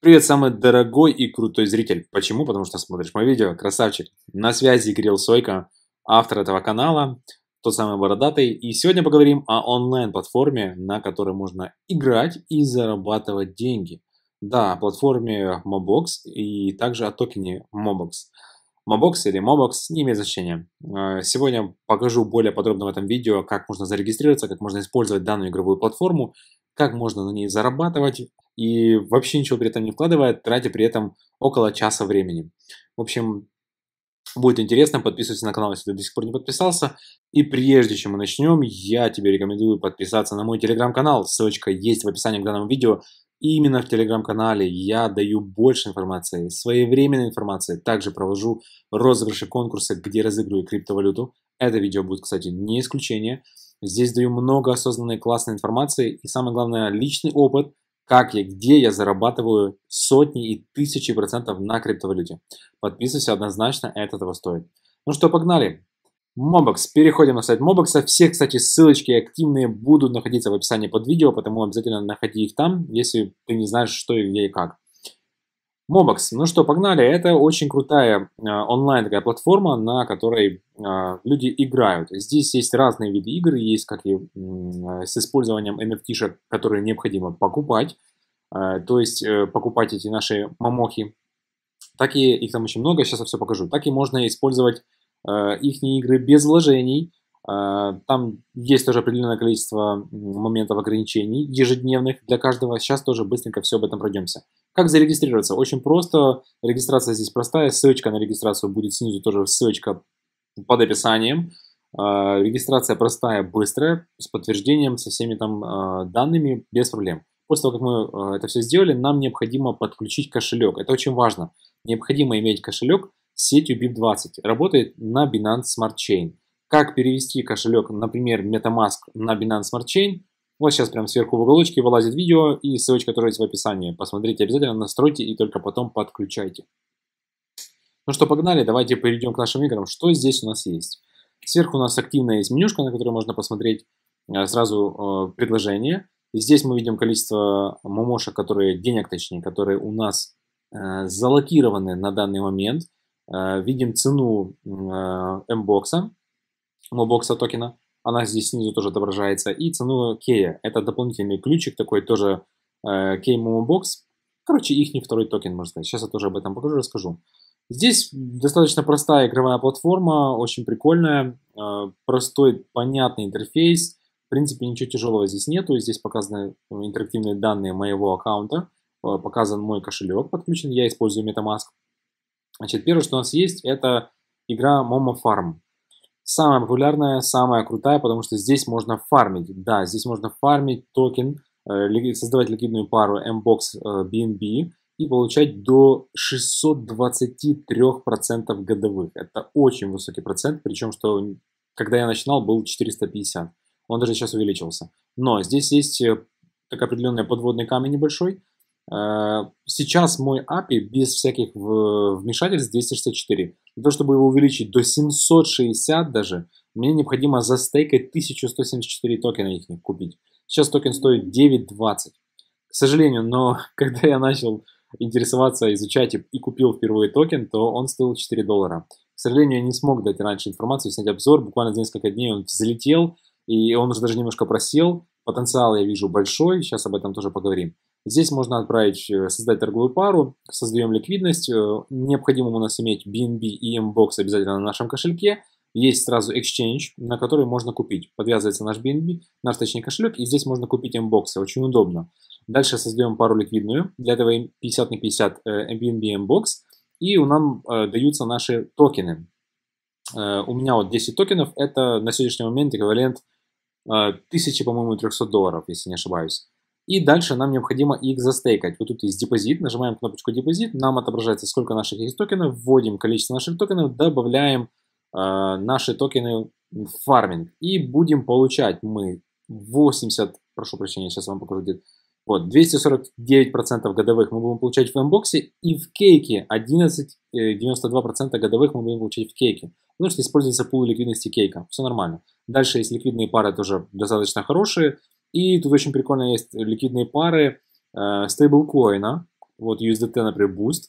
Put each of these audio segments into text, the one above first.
Привет, самый дорогой и крутой зритель. Почему? Потому что смотришь мое видео. Красавчик. На связи Кирилл Сойко, автор этого канала, тот самый бородатый. И сегодня поговорим о онлайн-платформе, на которой можно играть и зарабатывать деньги. Да, о платформе Mobox и также о токене Mobox. Mobox или Mobox, не имеет значения. Э, сегодня покажу более подробно в этом видео, как можно зарегистрироваться, как можно использовать данную игровую платформу, как можно на ней зарабатывать, и вообще ничего при этом не вкладывая, тратя при этом около часа времени. В общем, будет интересно, подписывайся на канал, если ты до сих пор не подписался. И прежде чем мы начнем, я тебе рекомендую подписаться на мой телеграм-канал, ссылочка есть в описании к данному видео. И именно в телеграм-канале я даю больше информации, своевременной информации. Также провожу розыгрыши конкурсы, где разыгрываю криптовалюту. Это видео будет, кстати, не исключение. Здесь даю много осознанной классной информации и самое главное личный опыт – как и где я зарабатываю сотни и тысячи процентов на криптовалюте. Подписывайся однозначно, это того стоит. Ну что, погнали! Мобокс. Переходим на сайт Мобокса. Все, кстати, ссылочки активные будут находиться в описании под видео, потому обязательно находи их там, если ты не знаешь, что и где и как. Мобокс. Ну что, погнали. Это очень крутая э, онлайн такая платформа, на которой э, люди играют. Здесь есть разные виды игр. Есть как и э, с использованием NFT-шек, которые необходимо покупать. Э, то есть э, покупать эти наши мамохи. Так и их там очень много, сейчас я все покажу. Так и можно использовать э, их игры без вложений. Э, там есть тоже определенное количество моментов ограничений ежедневных для каждого. Сейчас тоже быстренько все об этом пройдемся. Как зарегистрироваться? Очень просто. Регистрация здесь простая. Ссылочка на регистрацию будет снизу, тоже ссылочка под описанием. А, регистрация простая, быстрая, с подтверждением, со всеми там а, данными, без проблем. После того, как мы а, это все сделали, нам необходимо подключить кошелек. Это очень важно. Необходимо иметь кошелек с сетью BIP20. Работает на Binance Smart Chain. Как перевести кошелек, например, MetaMask на Binance Smart Chain – вот сейчас прям сверху в уголочке вылазит видео и ссылочка тоже есть в описании. Посмотрите обязательно, настройте и только потом подключайте. Ну что, погнали, давайте перейдем к нашим играм. Что здесь у нас есть? Сверху у нас активная есть менюшка, на которой можно посмотреть э, сразу э, предложение. И здесь мы видим количество мамошек, которые, денег точнее, которые у нас э, залокированы на данный момент. Видим цену мбокса, мобокса токена она здесь снизу тоже отображается, и цену Кея. Это дополнительный ключик такой тоже э, Key Momo Короче, их не второй токен, можно сказать. Сейчас я тоже об этом покажу, расскажу. Здесь достаточно простая игровая платформа, очень прикольная, э, простой, понятный интерфейс. В принципе, ничего тяжелого здесь нету. Здесь показаны интерактивные данные моего аккаунта, э, показан мой кошелек подключен, я использую MetaMask. Значит, первое, что у нас есть, это игра Momo Farm самая популярная, самая крутая, потому что здесь можно фармить. Да, здесь можно фармить токен, э, создавать ликвидную пару MBOX BNB э, и получать до 623% годовых. Это очень высокий процент, причем что когда я начинал был 450. Он даже сейчас увеличился. Но здесь есть э, так определенный подводный камень небольшой. Э, сейчас мой API без всяких э, вмешательств 264. Для того, чтобы его увеличить до 760 даже, мне необходимо застейкать 1174 токена их купить. Сейчас токен стоит 9.20. К сожалению, но когда я начал интересоваться, изучать и купил впервые токен, то он стоил 4 доллара. К сожалению, я не смог дать раньше информацию, снять обзор. Буквально за несколько дней он взлетел, и он уже даже немножко просел. Потенциал, я вижу, большой. Сейчас об этом тоже поговорим. Здесь можно отправить, э, создать торговую пару, создаем ликвидность. Э, Необходимо у нас иметь BNB и MBOX обязательно на нашем кошельке. Есть сразу Exchange, на который можно купить. Подвязывается наш BNB, наш точнее кошелек, и здесь можно купить MBOX, очень удобно. Дальше создаем пару ликвидную, для этого 50 на 50 BNB MBOX, и у нам э, даются наши токены. У меня вот 10 токенов, это на сегодняшний момент эквивалент 1000, по-моему, 300 долларов, если не ошибаюсь. И дальше нам необходимо их застейкать. Вот тут есть депозит, нажимаем кнопочку депозит, нам отображается сколько наших есть токенов, вводим количество наших токенов, добавляем э, наши токены в фарминг. И будем получать мы 80, прошу прощения, сейчас вам покажу где вот, 249% годовых мы будем получать в мбоксе и в кейке 11,92% э, годовых мы будем получать в кейке. Потому что используется пул ликвидности кейка. Все нормально. Дальше есть ликвидные пары тоже достаточно хорошие. И тут очень прикольно есть ликвидные пары э, стейблкоина, вот USDT, например, Boost.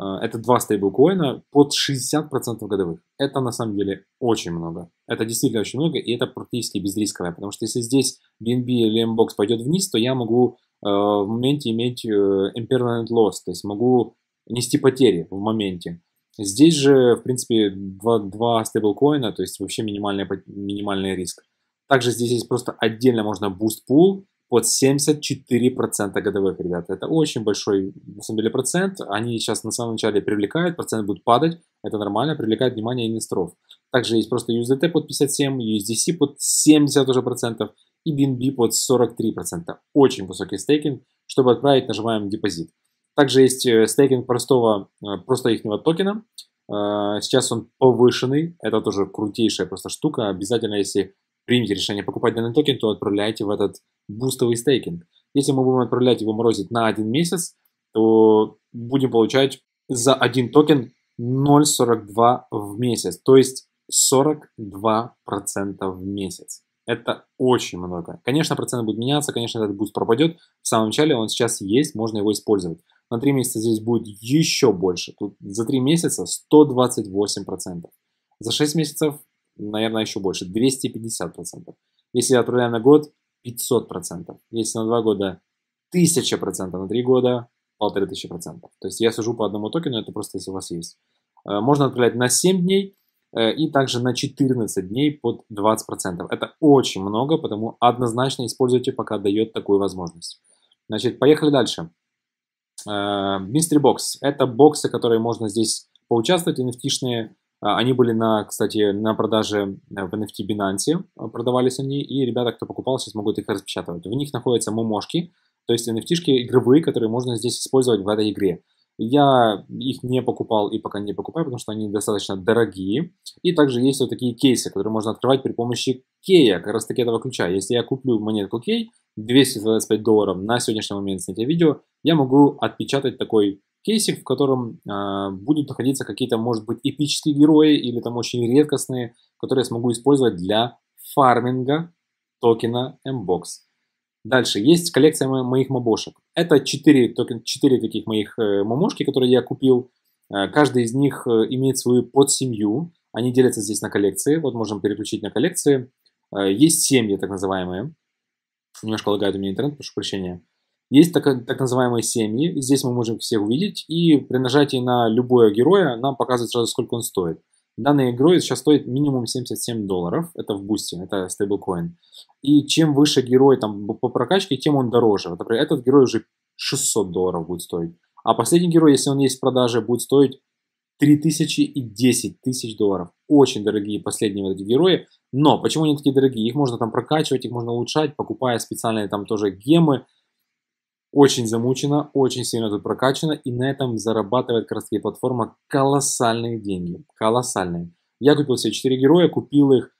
Э, это два стейблкоина под 60% годовых. Это на самом деле очень много. Это действительно очень много, и это практически безрисковое, потому что если здесь BNB или MBOX пойдет вниз, то я могу э, в моменте иметь э, impermanent loss, то есть могу нести потери в моменте. Здесь же, в принципе, два, два стейблкоина, то есть вообще минимальный, минимальный риск. Также здесь есть просто отдельно можно Boost Pool под 74% годовых, ребята. Это очень большой, на самом деле, процент. Они сейчас на самом начале привлекают, процент будет падать. Это нормально, привлекает внимание инвесторов. Также есть просто USDT под 57, USDC под 70 уже процентов и BNB под 43%. Очень высокий стейкинг. Чтобы отправить, нажимаем депозит. Также есть э, стейкинг простого, э, просто их токена. Э, сейчас он повышенный. Это тоже крутейшая просто штука. Обязательно, если примете решение покупать данный токен, то отправляйте в этот бустовый стейкинг. Если мы будем отправлять его морозить на один месяц, то будем получать за один токен 0,42 в месяц, то есть 42% в месяц. Это очень много. Конечно, процент будет меняться, конечно, этот буст пропадет. В самом начале он сейчас есть, можно его использовать. На 3 месяца здесь будет еще больше. Тут за 3 месяца 128%. За 6 месяцев наверное, еще больше, 250%. Если я на год, 500%. Если на 2 года, 1000%. На 3 года, 1500%. То есть я сужу по одному токену, это просто если у вас есть. Э, можно отправлять на 7 дней э, и также на 14 дней под 20%. Это очень много, потому однозначно используйте, пока дает такую возможность. Значит, поехали дальше. Э, Mystery Box. Это боксы, которые можно здесь поучаствовать, nft а, они были на, кстати, на продаже э, в NFT Binance, э, продавались они, и ребята, кто покупал, сейчас могут их распечатывать. В них находятся мумошки, то есть nft игровые, которые можно здесь использовать в этой игре. Я их не покупал и пока не покупаю, потому что они достаточно дорогие. И также есть вот такие кейсы, которые можно открывать при помощи кея, как раз таки этого ключа. Если я куплю монетку кей, 225 долларов на сегодняшний момент снятия видео, я могу отпечатать такой кейсик, в котором э, будут находиться какие-то, может быть, эпические герои или там очень редкостные, которые я смогу использовать для фарминга токена Mbox. Дальше есть коллекция моих мобошек. Это 4, токен, 4 таких моих э, мамошки, которые я купил. Э, каждый из них э, имеет свою подсемью. Они делятся здесь на коллекции. Вот можем переключить на коллекции. Есть семьи, так называемые. Немножко лагает у меня интернет, прошу прощения. Есть так, так называемые семьи, здесь мы можем всех увидеть, и при нажатии на любое героя нам показывает сразу, сколько он стоит. Данный герой сейчас стоит минимум 77 долларов, это в бусте, это стейблкоин. И чем выше герой там по прокачке, тем он дороже. Вот, например, этот герой уже 600 долларов будет стоить. А последний герой, если он есть в продаже, будет стоить 3000 и 10 тысяч долларов. Очень дорогие последние вот эти герои. Но почему они такие дорогие? Их можно там прокачивать, их можно улучшать, покупая специальные там тоже гемы, очень замучена, очень сильно тут прокачана, и на этом зарабатывает как платформа колоссальные деньги. Колоссальные. Я купил себе 4 героя, купил их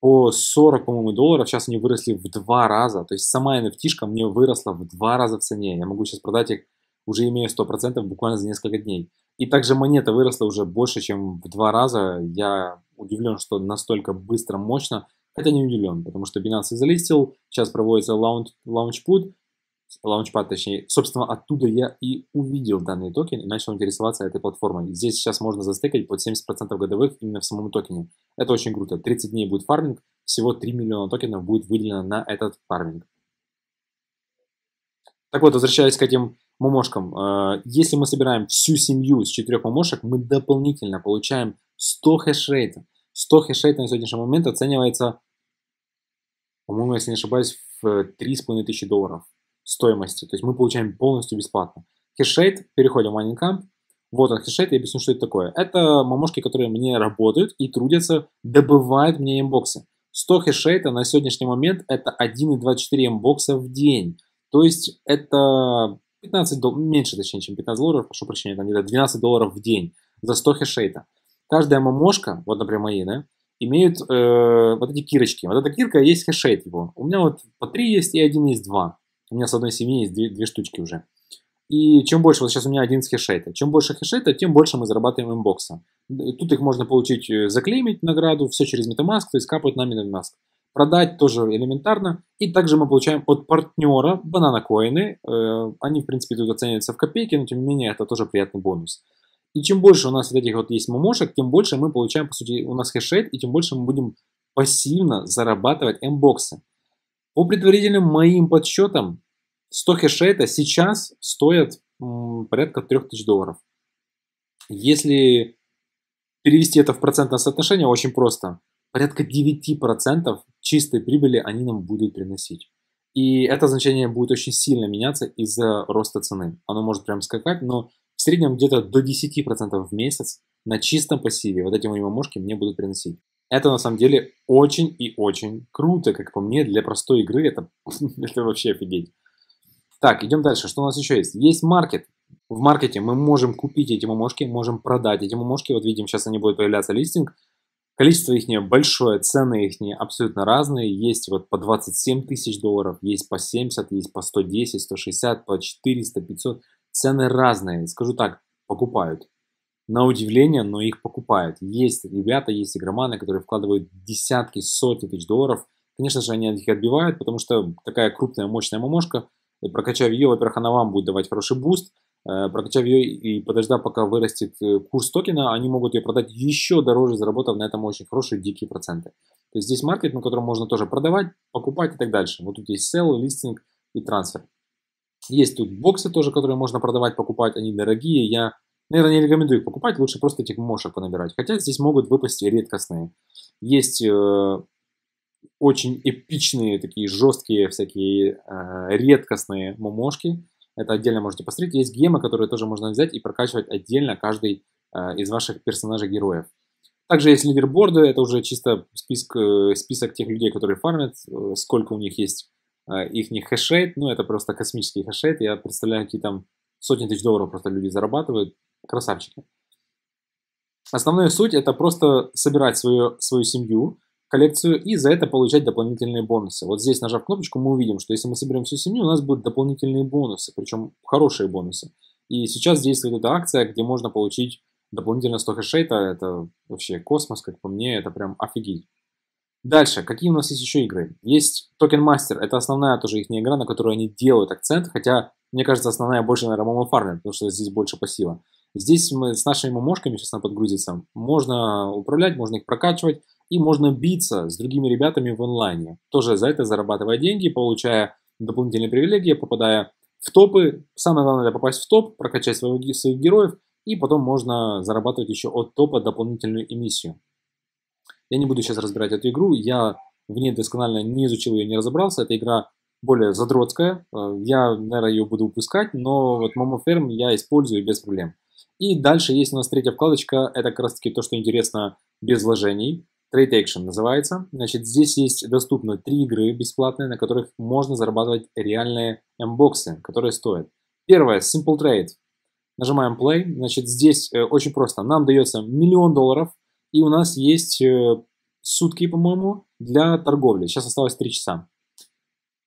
по 40, по-моему, долларов. Сейчас они выросли в два раза. То есть сама NFT мне выросла в два раза в цене. Я могу сейчас продать их, уже имея 100% буквально за несколько дней. И также монета выросла уже больше, чем в два раза. Я удивлен, что настолько быстро, мощно. Это не удивлен, потому что Binance залистил, сейчас проводится лаунч-пут, Launchpad, точнее, собственно, оттуда я и увидел данный токен и начал интересоваться этой платформой. Здесь сейчас можно застыкать под 70% годовых именно в самом токене. Это очень круто. 30 дней будет фарминг, всего 3 миллиона токенов будет выделено на этот фарминг. Так вот, возвращаясь к этим мамошкам, э, если мы собираем всю семью из четырех мамошек, мы дополнительно получаем 100 хешрейта. 100 хешрейта на сегодняшний момент оценивается, по-моему, если не ошибаюсь, в 3,5 тысячи долларов стоимости. То есть мы получаем полностью бесплатно. Хешрейт, переходим в Майнинкамп. Вот он, хешрейт, я объясню, что это такое. Это мамошки, которые мне работают и трудятся, добывают мне имбоксы. 100 хешрейта на сегодняшний момент это 1,24 имбокса в день. То есть это 15 долларов, меньше точнее, чем 15 долларов, прошу прощения, там где-то 12 долларов в день за 100 хешрейта. Каждая мамошка, вот, например, мои, да, имеют э, вот эти кирочки. Вот эта кирка есть хешейт его. У меня вот по 3 есть и один есть 2. У меня с одной семьи есть две, две штучки уже. И чем больше, вот сейчас у меня один с хешейта, чем больше хешейта, тем больше мы зарабатываем инбокса. Тут их можно получить, э, заклеймить награду, все через MetaMask, то есть капают на MetaMask. Продать тоже элементарно. И также мы получаем от партнера банана коины. Э, они, в принципе, тут оцениваются в копейки, но тем не менее это тоже приятный бонус. И чем больше у нас вот этих вот есть мумошек, тем больше мы получаем, по сути, у нас хешрейт, и тем больше мы будем пассивно зарабатывать эмбоксы. По предварительным моим подсчетам, 100 хешрейта сейчас стоят порядка 3000 долларов. Если перевести это в процентное соотношение, очень просто. Порядка 9% чистой прибыли они нам будут приносить. И это значение будет очень сильно меняться из-за роста цены. Оно может прям скакать, но в среднем где-то до 10% в месяц на чистом пассиве вот эти мои мамошки мне будут приносить. Это на самом деле очень и очень круто, как по мне, для простой игры это, это вообще офигеть. Так, идем дальше. Что у нас еще есть? Есть маркет. В маркете мы можем купить эти мумошки, можем продать эти мумошки. Вот видим, сейчас они будут появляться листинг. Количество их большое, цены их абсолютно разные. Есть вот по 27 тысяч долларов, есть по 70, есть по 110, 160, по 400, 500. Цены разные. Скажу так, покупают на удивление, но их покупают. Есть ребята, есть игроманы, которые вкладывают десятки, сотни тысяч долларов. Конечно же, они их отбивают, потому что такая крупная, мощная мамошка, э, прокачав ее, во-первых, она вам будет давать хороший буст, э, прокачав ее и подождав, пока вырастет э, курс токена, они могут ее продать еще дороже, заработав на этом очень хорошие дикие проценты. То есть здесь маркет, на котором можно тоже продавать, покупать и так дальше. Вот тут есть sell, листинг и трансфер. Есть тут боксы тоже, которые можно продавать, покупать, они дорогие. Я Наверное, ну, не рекомендую их покупать, лучше просто этих типа, мошек понабирать. Хотя здесь могут выпасть редкостные. Есть э, очень эпичные, такие жесткие всякие э, редкостные мумошки. Это отдельно можете посмотреть. Есть гемы, которые тоже можно взять и прокачивать отдельно каждый э, из ваших персонажей-героев. Также есть лидерборды, это уже чисто список, э, список тех людей, которые фармят, э, сколько у них есть э, их не хэшрейт, ну это просто космический хэшрейт, я представляю, какие там сотни тысяч долларов просто люди зарабатывают, красавчики. Основная суть это просто собирать свою, свою семью, коллекцию и за это получать дополнительные бонусы. Вот здесь, нажав кнопочку, мы увидим, что если мы соберем всю семью, у нас будут дополнительные бонусы, причем хорошие бонусы. И сейчас действует эта акция, где можно получить дополнительно 100 хэшейта, это вообще космос, как по мне, это прям офигеть. Дальше, какие у нас есть еще игры? Есть Token Master, это основная тоже их игра, на которую они делают акцент, хотя, мне кажется, основная больше, наверное, Mammal Farmer, потому что здесь больше пассива. Здесь мы с нашими мамошками, сейчас надо подгрузиться, можно управлять, можно их прокачивать, и можно биться с другими ребятами в онлайне, тоже за это зарабатывая деньги, получая дополнительные привилегии, попадая в топы. Самое главное это попасть в топ, прокачать своего, своих героев, и потом можно зарабатывать еще от топа дополнительную эмиссию. Я не буду сейчас разбирать эту игру, я в ней досконально не изучил ее, не разобрался. Эта игра более задротская, э, я, наверное, ее буду упускать, но вот Momo Firm я использую без проблем. И дальше есть у нас третья вкладочка, это как раз таки то, что интересно без вложений. Trade Action называется. Значит, здесь есть доступно три игры бесплатные, на которых можно зарабатывать реальные эмбоксы, которые стоят. Первое, Simple Trade. Нажимаем Play. Значит, здесь э, очень просто. Нам дается миллион долларов, и у нас есть э, сутки, по-моему, для торговли. Сейчас осталось три часа.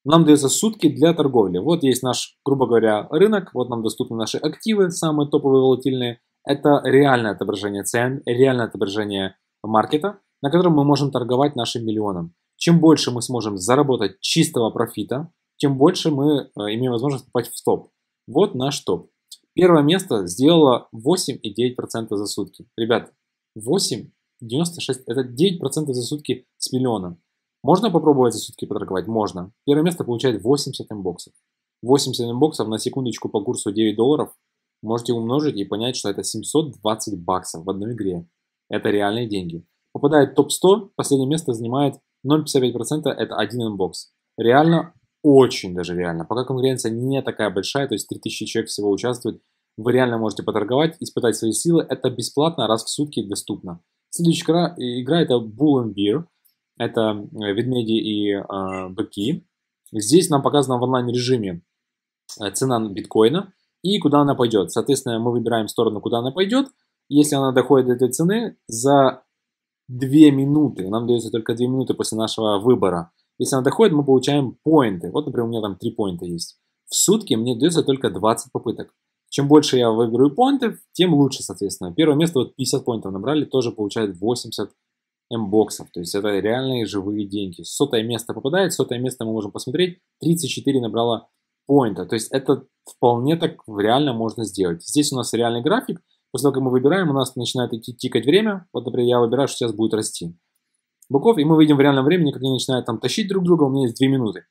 Нам дается сутки для торговли. Вот есть наш, грубо говоря, рынок, вот нам доступны наши активы, самые топовые волатильные. Это реальное отображение цен, реальное отображение маркета, на котором мы можем торговать нашим миллионом. Чем больше мы сможем заработать чистого профита, тем больше мы э, имеем возможность попасть в топ. Вот наш топ. Первое место сделало 8,9% за сутки. Ребят, 8,96% это 9% за сутки с миллиона. Можно попробовать за сутки поторговать? Можно. Первое место получает 80 инбоксов. 80 инбоксов на секундочку по курсу 9 долларов можете умножить и понять, что это 720 баксов в одной игре. Это реальные деньги. Попадает в топ-100, последнее место занимает 0,55%, это один инбокс. Реально, очень даже реально. Пока конкуренция не такая большая, то есть 3000 человек всего участвует, вы реально можете поторговать, испытать свои силы. Это бесплатно, раз в сутки доступно. Следующая игра, игра это Bull and Beer это э, ведмеди и э, быки. Здесь нам показано в онлайн-режиме э, цена биткоина и куда она пойдет. Соответственно, мы выбираем сторону, куда она пойдет. Если она доходит до этой цены, за 2 минуты, нам дается только 2 минуты после нашего выбора. Если она доходит, мы получаем поинты. Вот, например, у меня там 3 поинта есть. В сутки мне дается только 20 попыток. Чем больше я выиграю поинтов, тем лучше, соответственно. Первое место вот 50 поинтов набрали, тоже получает 80 М-боксов. То есть это реальные живые деньги. Сотое место попадает, сотое место мы можем посмотреть. 34 набрала поинта. То есть это вполне так реально можно сделать. Здесь у нас реальный график. После того, как мы выбираем, у нас начинает идти тикать время. Вот, например, я выбираю, что сейчас будет расти. Быков, и мы видим в реальном времени, как они начинают там тащить друг друга. У меня есть 2 минуты.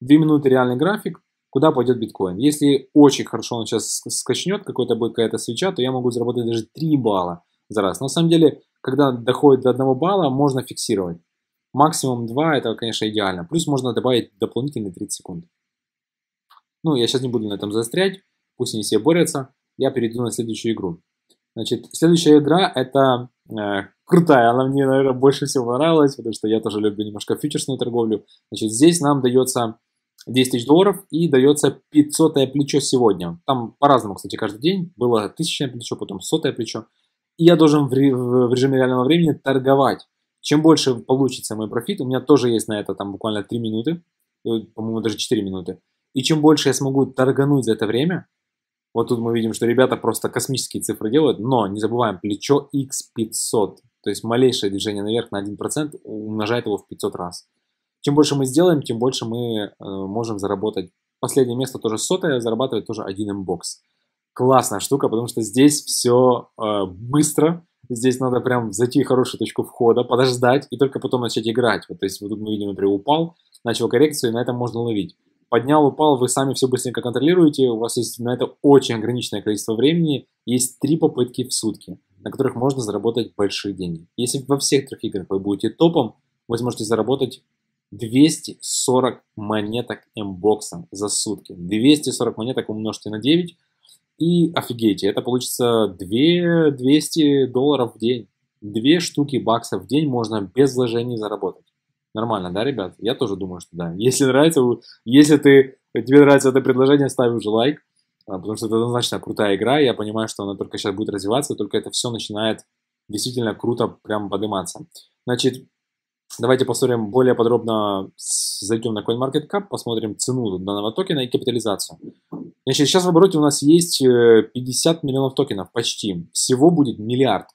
2 минуты реальный график, куда пойдет биткоин. Если очень хорошо он сейчас скачнет, какой-то будет какая-то свеча, то я могу заработать даже 3 балла за раз. Но, на самом деле, когда доходит до одного балла, можно фиксировать. Максимум 2, это, конечно, идеально. Плюс можно добавить дополнительные 30 секунд. Ну, я сейчас не буду на этом застрять, пусть они все борются. Я перейду на следующую игру. Значит, следующая игра это э, крутая, она мне, наверное, больше всего понравилась, потому что я тоже люблю немножко фьючерсную торговлю. Значит, здесь нам дается 10 тысяч долларов и дается 500 плечо сегодня. Там по-разному, кстати, каждый день. Было 1000 плечо, потом 100 плечо. И я должен в, в режиме реального времени торговать. Чем больше получится мой профит, у меня тоже есть на это там буквально 3 минуты, э, по-моему, даже 4 минуты. И чем больше я смогу торгануть за это время, вот тут мы видим, что ребята просто космические цифры делают, но не забываем, плечо X500, то есть малейшее движение наверх на 1% умножает его в 500 раз. Чем больше мы сделаем, тем больше мы э, можем заработать. Последнее место тоже сотое, зарабатывает тоже 1 мбокс классная штука, потому что здесь все э, быстро, здесь надо прям зайти в хорошую точку входа, подождать и только потом начать играть. Вот, то есть вот мы ну, видим, например, упал, начал коррекцию, и на этом можно ловить. Поднял, упал, вы сами все быстренько контролируете, у вас есть на это очень ограниченное количество времени, есть три попытки в сутки, на которых можно заработать большие деньги. Если во всех трех играх вы будете топом, вы сможете заработать 240 монеток эмбокса за сутки. 240 монеток умножьте на 9, и офигеть, это получится 2 200 долларов в день. Две штуки баксов в день можно без вложений заработать. Нормально, да, ребят? Я тоже думаю, что да. Если нравится, если ты, тебе нравится это предложение, ставь уже лайк, а, потому что это однозначно крутая игра. Я понимаю, что она только сейчас будет развиваться, только это все начинает действительно круто прям подниматься. Значит, давайте посмотрим более подробно зайдем на CoinMarketCap, посмотрим цену данного токена и капитализацию. Значит, сейчас в обороте у нас есть 50 э, миллионов токенов, почти. Всего будет миллиард.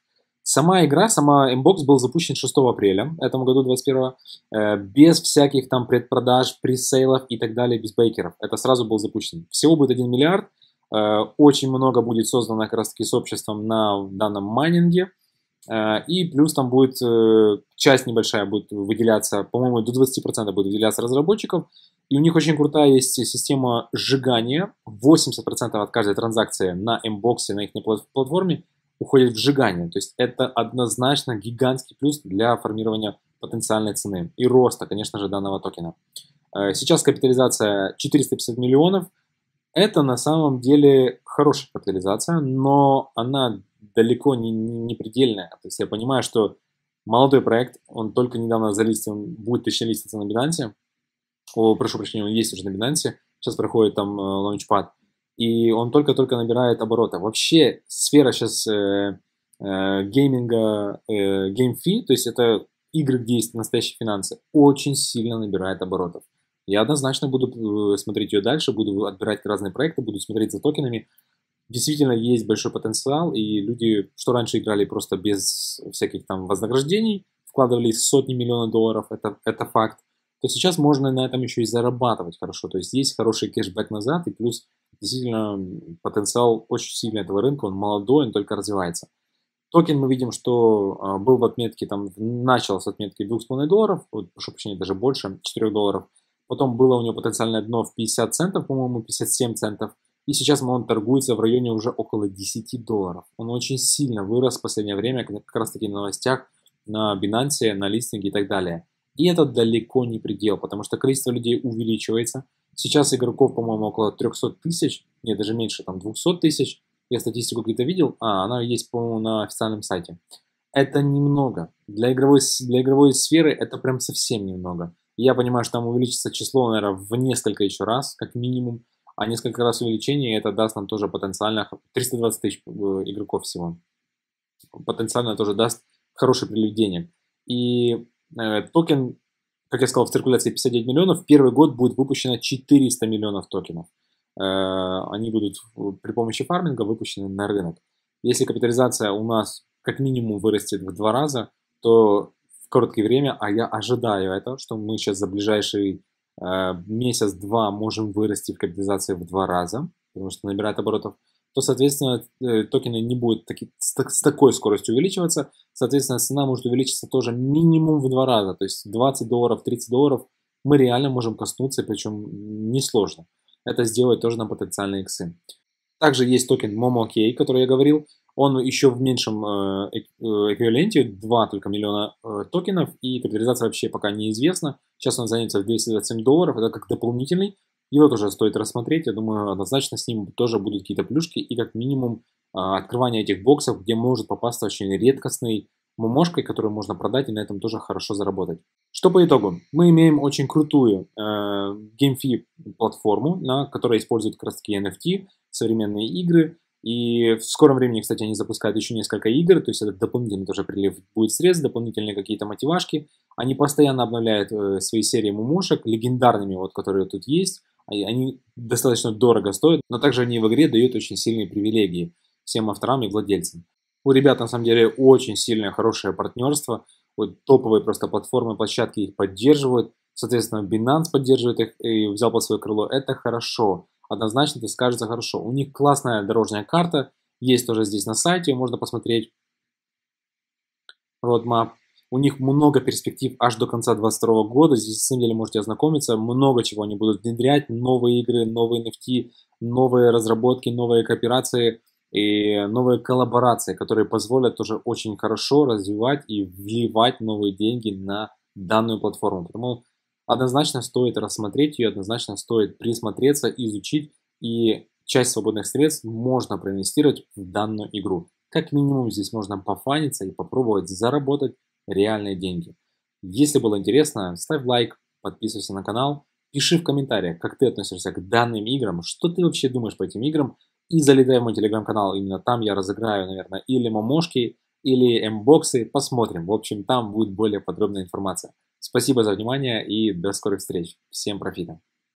Сама игра, сама Mbox был запущен 6 апреля этому году, 21 без всяких там предпродаж, пресейлов и так далее, без бейкеров. Это сразу был запущен. Всего будет 1 миллиард. Э, очень много будет создано как раз таки сообществом на данном майнинге. Э, и плюс там будет э, часть небольшая будет выделяться, по-моему, до 20% будет выделяться разработчиков. И у них очень крутая есть система сжигания. 80% от каждой транзакции на MBOX, на их платформе уходит в сжигание. То есть это однозначно гигантский плюс для формирования потенциальной цены и роста, конечно же, данного токена. Э, сейчас капитализация 450 миллионов. Это на самом деле хорошая капитализация, но она далеко не, не предельная. То есть я понимаю, что молодой проект, он только недавно он будет точно листиться на Binance. О, прошу прощения, он есть уже на Binance. Сейчас проходит там лаунчпад. Э, И он только-только набирает обороты. Вообще сфера сейчас э, э, гейминга, э, game то есть это игры, где есть настоящие финансы, очень сильно набирает оборотов. Я однозначно буду э, смотреть ее дальше, буду отбирать разные проекты, буду смотреть за токенами действительно есть большой потенциал, и люди, что раньше играли просто без всяких там вознаграждений, вкладывали сотни миллионов долларов, это, это факт, то сейчас можно на этом еще и зарабатывать хорошо. То есть есть хороший кэшбэк назад, и плюс действительно потенциал очень сильный этого рынка, он молодой, он только развивается. Токен мы видим, что а, был в отметке, там, начал с отметки 2,5 долларов, вот, прошу прощения, даже больше, 4 долларов. Потом было у него потенциальное дно в 50 центов, по-моему, 57 центов. И сейчас он торгуется в районе уже около 10 долларов. Он очень сильно вырос в последнее время, как раз таки на новостях, на Binance, на листинге и так далее. И это далеко не предел, потому что количество людей увеличивается. Сейчас игроков, по-моему, около 300 тысяч, нет, даже меньше, там 200 тысяч. Я статистику где-то видел, а, она есть, по-моему, на официальном сайте. Это немного. Для игровой, для игровой сферы это прям совсем немного. Я понимаю, что там увеличится число, наверное, в несколько еще раз, как минимум а несколько раз увеличение, это даст нам тоже потенциально 320 тысяч э, игроков всего. Потенциально тоже даст хорошее прилив денег. И э, токен, как я сказал, в циркуляции 59 миллионов, первый год будет выпущено 400 миллионов токенов. Э, они будут при помощи фарминга выпущены на рынок. Если капитализация у нас как минимум вырастет в два раза, то в короткое время, а я ожидаю этого, что мы сейчас за ближайшие Э, месяц-два можем вырасти в капитализации в два раза, потому что набирает оборотов, то, соответственно, э, токены не будут таки, с такой скоростью увеличиваться. Соответственно, цена может увеличиться тоже минимум в два раза. То есть 20 долларов, 30 долларов мы реально можем коснуться, причем несложно. Это сделать тоже на потенциальные иксы. Также есть токен MomoKey, который я говорил. Он еще в меньшем э, э, эквиваленте, 2 только миллиона э, токенов, и капитализация вообще пока неизвестна. Сейчас он занялся в 227 долларов, это как дополнительный. Его тоже стоит рассмотреть, я думаю, однозначно с ним тоже будут какие-то плюшки, и как минимум а, открывание этих боксов, где может попасться очень редкостный мумошкой, которую можно продать и на этом тоже хорошо заработать. Что по итогу? Мы имеем очень крутую э, GameFi платформу, на которой используют как раз таки NFT, современные игры, и в скором времени, кстати, они запускают еще несколько игр, то есть это дополнительный тоже прилив будет средств, дополнительные какие-то мотивашки. Они постоянно обновляют э, свои серии мумошек, легендарными, вот, которые тут есть. Они достаточно дорого стоят, но также они в игре дают очень сильные привилегии всем авторам и владельцам. У ребят, на самом деле, очень сильное, хорошее партнерство. Вот топовые просто платформы, площадки их поддерживают. Соответственно, Binance поддерживает их и взял под свое крыло. Это хорошо однозначно это скажется хорошо. У них классная дорожная карта, есть тоже здесь на сайте, можно посмотреть. Roadmap. У них много перспектив аж до конца 2022 года. Здесь, на самом деле, можете ознакомиться. Много чего они будут внедрять. Новые игры, новые NFT, новые разработки, новые кооперации и новые коллаборации, которые позволят тоже очень хорошо развивать и вливать новые деньги на данную платформу. Потому однозначно стоит рассмотреть ее, однозначно стоит присмотреться, изучить, и часть свободных средств можно проинвестировать в данную игру. Как минимум здесь можно пофаниться и попробовать заработать реальные деньги. Если было интересно, ставь лайк, подписывайся на канал, пиши в комментариях, как ты относишься к данным играм, что ты вообще думаешь по этим играм, и залетай в мой телеграм-канал, именно там я разыграю, наверное, или мамошки, или эмбоксы, посмотрим. В общем, там будет более подробная информация. Спасибо за внимание и до скорых встреч. Всем профита.